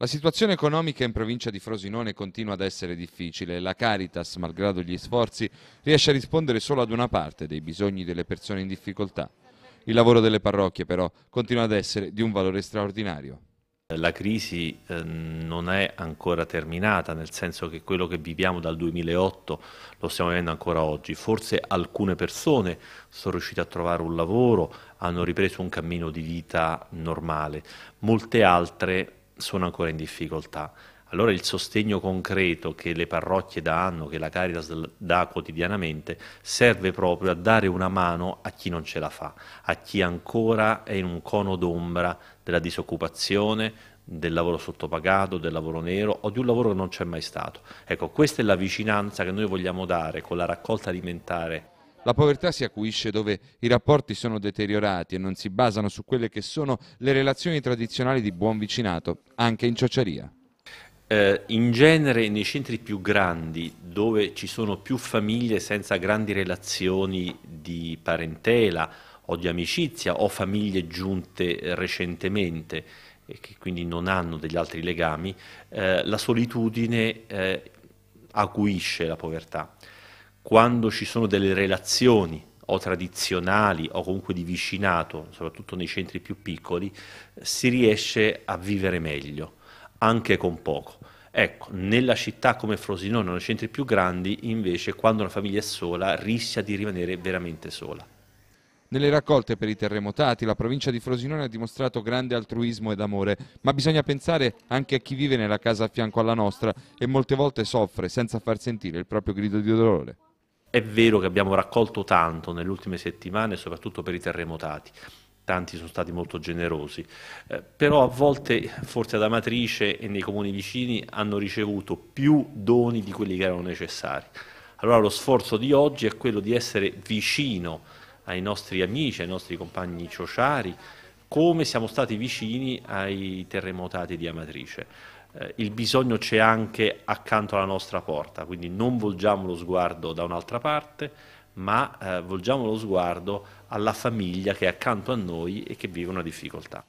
La situazione economica in provincia di Frosinone continua ad essere difficile e la Caritas, malgrado gli sforzi, riesce a rispondere solo ad una parte dei bisogni delle persone in difficoltà. Il lavoro delle parrocchie però continua ad essere di un valore straordinario. La crisi ehm, non è ancora terminata, nel senso che quello che viviamo dal 2008 lo stiamo vivendo ancora oggi. Forse alcune persone sono riuscite a trovare un lavoro, hanno ripreso un cammino di vita normale, molte altre sono ancora in difficoltà. Allora il sostegno concreto che le parrocchie danno, che la Caritas dà quotidianamente, serve proprio a dare una mano a chi non ce la fa, a chi ancora è in un cono d'ombra della disoccupazione, del lavoro sottopagato, del lavoro nero o di un lavoro che non c'è mai stato. Ecco, questa è la vicinanza che noi vogliamo dare con la raccolta alimentare la povertà si acuisce dove i rapporti sono deteriorati e non si basano su quelle che sono le relazioni tradizionali di buon vicinato, anche in ciociaria. Eh, in genere nei centri più grandi, dove ci sono più famiglie senza grandi relazioni di parentela o di amicizia o famiglie giunte recentemente e che quindi non hanno degli altri legami, eh, la solitudine eh, acuisce la povertà quando ci sono delle relazioni o tradizionali o comunque di vicinato, soprattutto nei centri più piccoli, si riesce a vivere meglio, anche con poco. Ecco, nella città come Frosinone, nei centri più grandi, invece, quando una famiglia è sola, rischia di rimanere veramente sola. Nelle raccolte per i terremotati la provincia di Frosinone ha dimostrato grande altruismo ed amore, ma bisogna pensare anche a chi vive nella casa a fianco alla nostra e molte volte soffre senza far sentire il proprio grido di dolore è vero che abbiamo raccolto tanto nelle ultime settimane, soprattutto per i terremotati, tanti sono stati molto generosi, eh, però a volte forse ad Amatrice e nei comuni vicini hanno ricevuto più doni di quelli che erano necessari. Allora lo sforzo di oggi è quello di essere vicino ai nostri amici, ai nostri compagni sociari, come siamo stati vicini ai terremotati di Amatrice. Eh, il bisogno c'è anche accanto alla nostra porta, quindi non volgiamo lo sguardo da un'altra parte, ma eh, volgiamo lo sguardo alla famiglia che è accanto a noi e che vive una difficoltà.